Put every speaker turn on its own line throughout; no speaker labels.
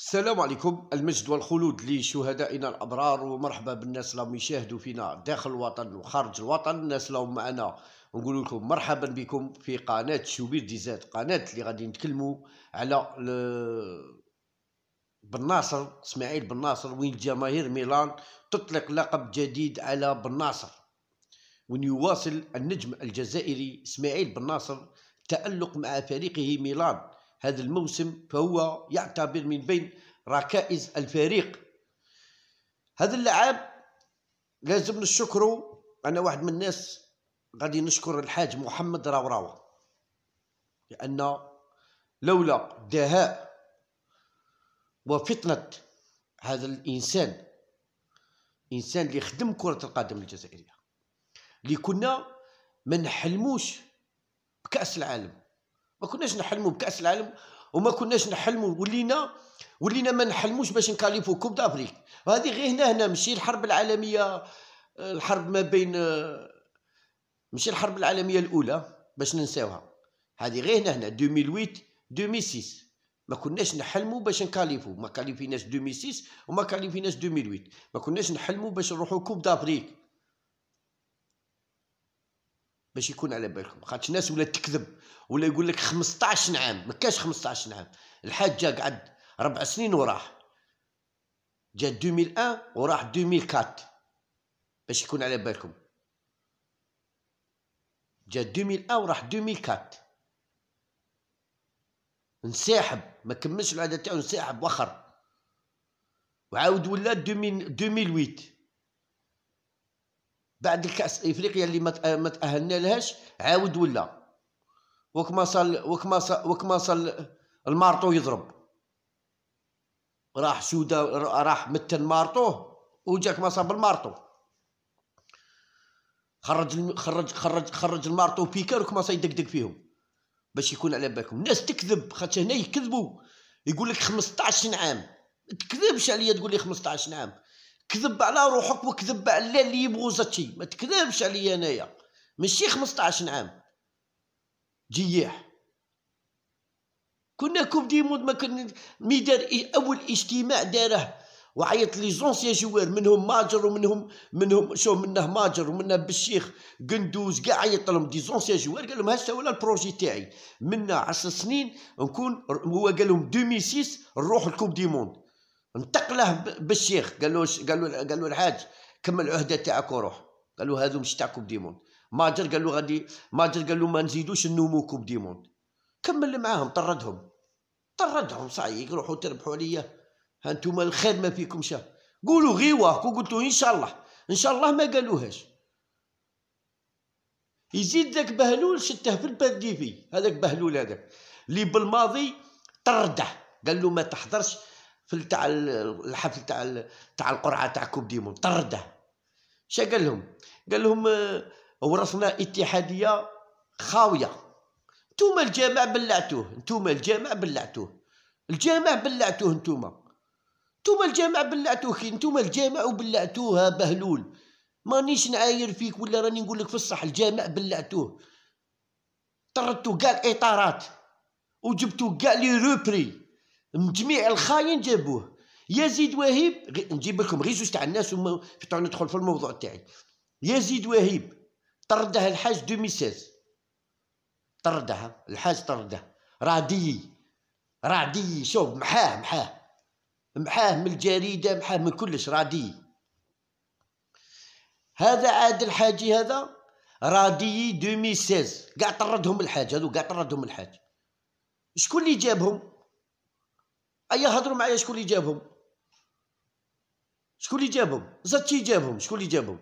السلام عليكم المجد والخلود لشهدائنا الابرار ومرحبا بالناس اللي يشاهدوا فينا داخل الوطن وخارج الوطن الناس اللي معنا نقول لكم مرحبا بكم في قناه شوبير ديزات قناه اللي غادي نتكلموا على بن ناصر اسماعيل بن ناصر وين جماهير ميلان تطلق لقب جديد على بن ناصر وين يواصل النجم الجزائري اسماعيل بن ناصر تالق مع فريقه ميلان هذا الموسم فهو يعتبر من بين ركائز الفريق هذا اللعاب لازم نشكره انا واحد من الناس غادي نشكر الحاج محمد راوراوة لان لولا دهاء وفطنه هذا الانسان انسان اللي خدم كره القدم الجزائريه اللي كنا ما نحلموش بكاس العالم ما كناش نحلموا بكاس العالم وما كناش نحلموا ولينا ولينا ما نحلموش باش نكاليفو كوب دافريك وهذه غير هنا هنا ماشي الحرب العالميه الحرب ما بين ماشي الحرب العالميه الاولى باش ننساوها هذه غير هنا هنا 2008 2006 ما كناش نحلموا باش نكاليفو ما كاليفيناش 2006 وما كاليفيناش 2008 ما كناش نحلموا باش نروحو كوب دافريك باش يكون على بالكم خاطش الناس ولا تكذب ولا يقول لك 15 عام ما كاش 15 عام الحاج جا قعد ربع سنين وراح جا 2001 وراح 2004 باش يكون على بالكم جا 2001 وراح 2004 انسحب ما كملش العاده تاعو انسحب وخر وعاود ولا 2008 بعد الكاس افريقيا اللي ما آه، تاهلنا لهاش عاود ولا وكما صال وكما صال وكما صال المارطو يضرب راح سودا راح متن مارطو وجاك صاب بالمارطو خرج خرج خرج خرج المارطو بيكار وكما يدقدق فيهم باش يكون على بالكم الناس تكذب خاطر هنا يكذبوا يقول لك 15 عام تكذبش عليا تقول لي 15 عام كذب على روحك وكذب على اللي يبغوا زاتشي ما تكذبش عليا انايا ماشي 15 عام جياح كنا كوب دي مود ما كان ميدار اول اجتماع داره وعيط لي زونسيان جوار منهم ماجر ومنهم منهم شو منه ماجر ومنه بالشيخ قندوز كاع عيط لهم دي زونسيان جوار قال لهم هسه ولا البروجي تاعي منا 10 سنين نكون هو قال لهم 2006 نروح لكوب دي موند انتقله بالشيخ قال له قال له قال له الحاج كمل العهده تاعك وروح قال له هذو مش تاع كوب ماجر قال له غادي ماجر قال له ما نزيدوش النومو كوب ديموند كمل معاهم طردهم طردهم صحيح روحوا تربحوا عليا ها انتم الخير ما فيكم شا قولوا غيوه كون قلتوا ان شاء الله ان شاء الله ما قالوهاش يزيد ذاك بهلول شته في البرديفي هذاك بهلول هذاك اللي بالماضي طرده قال له ما تحضرش في تاع الحفل تاع تاع القرعه تاع كوب ديمون طرده شا قال لهم قال لهم آه، ورثنا اتحاديه خاويه نتوما الجامع بلعتوه نتوما الجامع بلعتوه الجامع بلعتوه نتوما نتوما الجامع بلعتوه كي نتوما الجامع وبلعتوه بهلول مانيش نعاير فيك ولا راني نقول لك في الصح الجامع بلعتوه طردتو كاع الاطارات وجبتو كاع لي روبري من جميع الخاين جابوه يزيد وهيب نجيب لكم غير زوج تاع الناس وما ندخل في الموضوع تاعي يزيد وهيب طرده الحاج 2016 طرده الحاج طرده رادي رادي شوف محاه محاه محاه من الجريده محاه من كلش رادي هذا عاد الحاجي هذا رادي 2016 قاع طردهم الحاج هذو قاع طردهم الحاج شكون اللي جابهم اي هضروا معايا شكون اللي جابهم شكون اللي جابهم زاتشي جابهم شكون اللي جابهم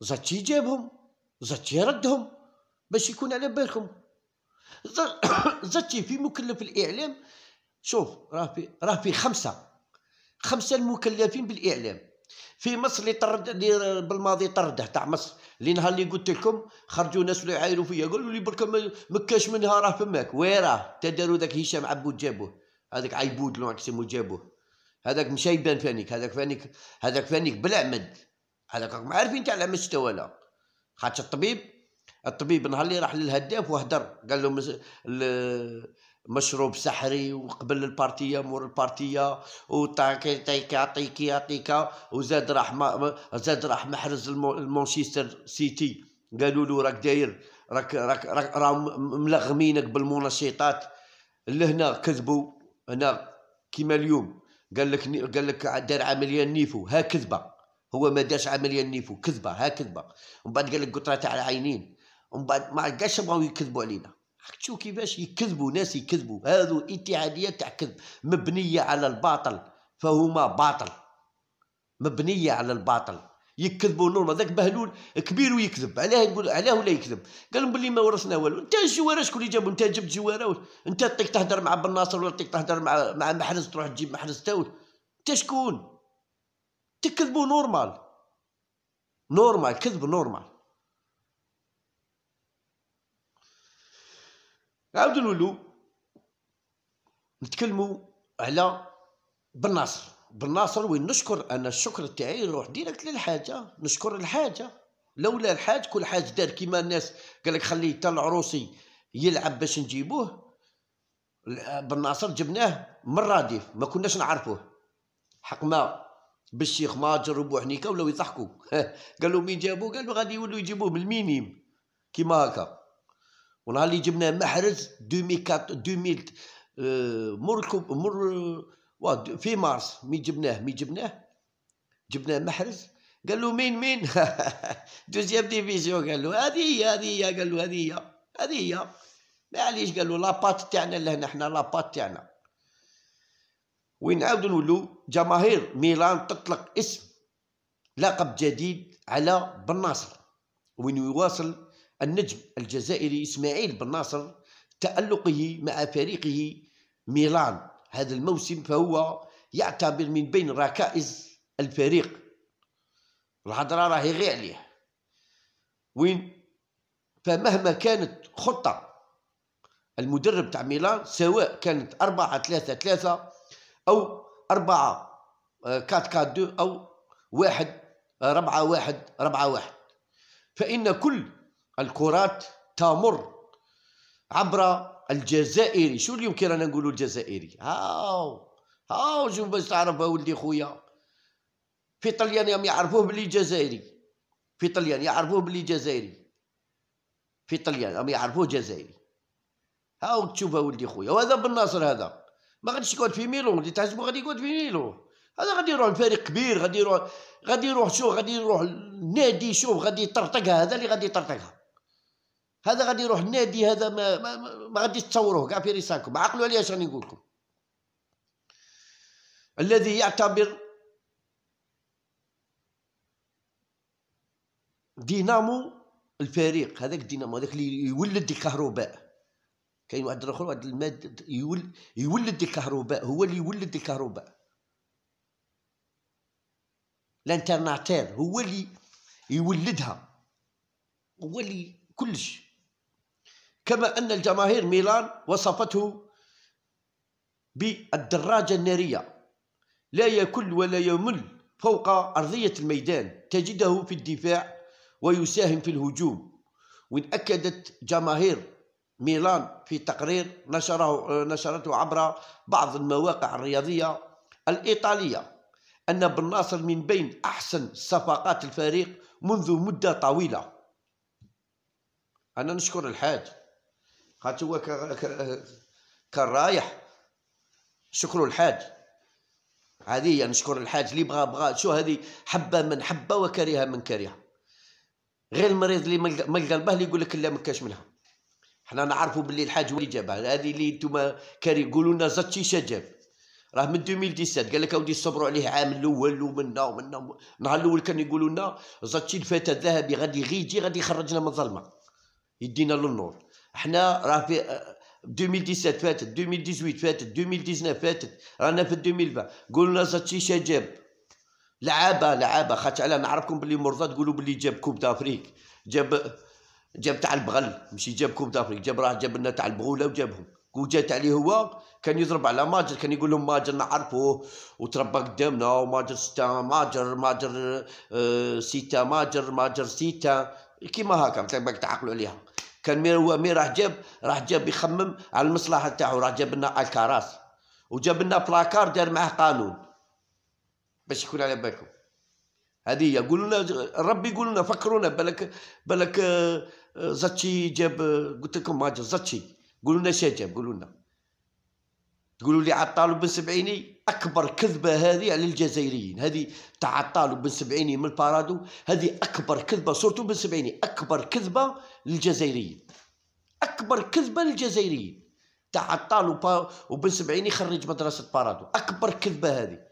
زاتشي جابهم زاتشي ردهم باش يكون على بالكم زاتشي في مكلف الاعلام شوف راه في راه في خمسه خمسه المكلفين بالاعلام في مصر اللي طرد اللي بالماضي طرده تاع مصر اللي نهار اللي قلت لكم خرجوا ناس اللي يعايروا فيا قالوا لي برك ما كاش منها راه فماك وين راه تا داروا ذاك هشام عبود جابوه هذاك عيبود لو نقسمو جابوه هذاك مشى يبان فانيك هذاك فانيك هذاك فانيك مد هذاك راكم عارفين تاع العمد شتو لا خاطش الطبيب الطبيب نهار اللي راح للهداف وهدر قال له مس... ل... مشروب سحري وقبل البارتية مور البارتية وطيك يعطيك يعطيك وزاد راح ما زاد راح محرز المانشستر سيتي قالوا له راك داير راك راك راهم ملغمينك بالمنشطات لهنا كذبوا انا كيما اليوم قال لك قال لك دار عمليه نيفو ها كذبه هو ما داش عمليه نيفو كذبه ها كذبه ومن بعد قال لك قطره تاع العينين ومن بعد ما قاش بغاو يكذبوا علينا شوف كيفاش يكذبوا ناس يكذبوا هذو اتحاديه تاع كذب مبنيه على الباطل فهما باطل مبنيه على الباطل يكذبوا نورمال ذاك بهلول كبير ويكذب علاه يقول علاه ولا يكذب قال لهم باللي ما ورثنا والو انت الجواره شكون اللي جابو انت جبت جواره انت تطيق تهدر مع بن ناصر ولا تطيق تهدر مع مع محرز تروح تجيب محرز تاول انت شكون تكذبوا نورمال نورمال كذب نورمال عاودوا نولو نتكلموا على بن ناصر بن ناصر وين نشكر انا الشكر تاعي نروح ديريكت للحاجه نشكر الحاجه لولا الحاج كل حاج دار كيما الناس قال لك خليه حتى العروسي يلعب باش نجيبوه بن ناصر جبناه من راديف ما كناش نعرفوه حق ما بالشيخ ماجر وبو حنيكه ولاو يضحكوا قالوا مين جابوه قالوا غادي يولوا يجيبوه من المينيم كيما هكا ونهار اللي جبناه محرز 2004 2000 مر مر في مارس مي جبناه مي جبناه جبناه محرز قال له مين مين دوزيام ديفيزيون قال له هذه هي هذه هي قال له هذه هي هذه هي معليش قال له لاباط تاعنا لهنا حنا لاباط تاعنا وين عاودوا نولو جماهير ميلان تطلق اسم لقب جديد على بن ناصر وين يواصل النجم الجزائري اسماعيل بن ناصر تألقه مع فريقه ميلان هذا الموسم فهو يعتبر من بين ركائز الفريق الهضره راهي غير عليه وين فمهما كانت خطه المدرب تاع ميلان سواء كانت 4 3 3 او 4 4 2 او 1 4 1 4 1 فان كل الكرات تمر عبر الجزائري شو اليوم كي رانا نقولوا الجزائري هاو هاو شوف باش تعرف ولدي خويا في طليان يوم يعرفوه بلي جزائري في طليان يعرفوه بلي جزائري في طليان يوم يعرفوه جزائري هاو تشوف ولدي خويا وهذا بالناصر هذا ما غاديش يقعد في ميلون اللي تحسبو غادي يقعد في ميلون هذا غادي يروح لفريق كبير غادي يروح غادي يروح شوف غادي يروح نادي شوف غادي يطرطقها هذا اللي غادي يطرطقها هذا غادي يروح النادي هذا ما, ما, ما غادي تصوروه كاع في رسالكم عقلوا عليا اش راني نقول لكم الذي يعتبر دينامو الفريق هذاك الدينامو هذاك اللي يولد الكهرباء كاين واحد الاخر واحد الماده يولد يولد الكهرباء هو اللي يولد الكهرباء الانترناتير هو اللي يولدها هو اللي كلش كما أن الجماهير ميلان وصفته بالدراجة النارية لا يكل ولا يمل فوق أرضية الميدان تجده في الدفاع ويساهم في الهجوم وإن أكدت جماهير ميلان في تقرير نشره نشرته عبر بعض المواقع الرياضية الإيطالية أن بن ناصر من بين أحسن صفقات الفريق منذ مدة طويلة أنا نشكر الحاج خاطر هو رايح شكروا الحاج عادية نشكر يعني الحاج اللي بغى بغى شو هذه حبه من حبه وكريهة من كريهة غير المريض اللي لقى قلبه اللي يقول لك لا ما كاش منها حنا نعرفوا باللي الحاج هو اللي جابها هذه اللي انتم كاري يقولوا لنا زاتشيشا جاب راه من 2017 قال لك اودي صبروا عليه عام الاول ومنا ومنا النهار الاول كانوا يقولوا لنا زاتشي الفتى الذهبي غادي غيجي غادي يخرجنا من الظلمه يدينا للنور حنا راه في 2017 آه، فاتت 2018 فاتت 2019 فاتت رانا في 2020 قولوا لنا زاتشيشا جاب لعابه لعابه خاطر على نعرفكم بلي مرضى تقولوا بلي جاب كوب دافريك جاب جاب تاع البغل ماشي جاب كوب دافريك جاب راه جاب لنا تاع البغوله وجابهم وجات عليه هو كان يضرب على ماجر كان يقول لهم ماجر نعرفوه وتربى قدامنا وماجر ستا ماجر ماجر آه سيتا ماجر ماجر سيتا كيما هكا تعقلوا عليها كان مير هو مير راح جاب راح جاب يخمم على المصلحه تاعو راح جاب لنا الكراس وجاب لنا بلاكار دار معاه قانون باش يكون على بالكم هذه هي قولوا لنا ربي يقول لنا فكرونا بالك بالك آه، آه، زاتشي جاب آه، قلت لكم ما زاتشي قولوا لنا شجاب قولوا لنا تقولوا لي عطالو بن سبعيني اكبر كذبه هذه على يعني الجزائريين هذه تاع عطالو بن سبعيني من البارادو هذه اكبر كذبه صورته بن سبعيني اكبر كذبه للجزائريين اكبر كذبه للجزائريين تاع عطالو وبن سبعيني خريج مدرسه بارادو اكبر كذبه هذه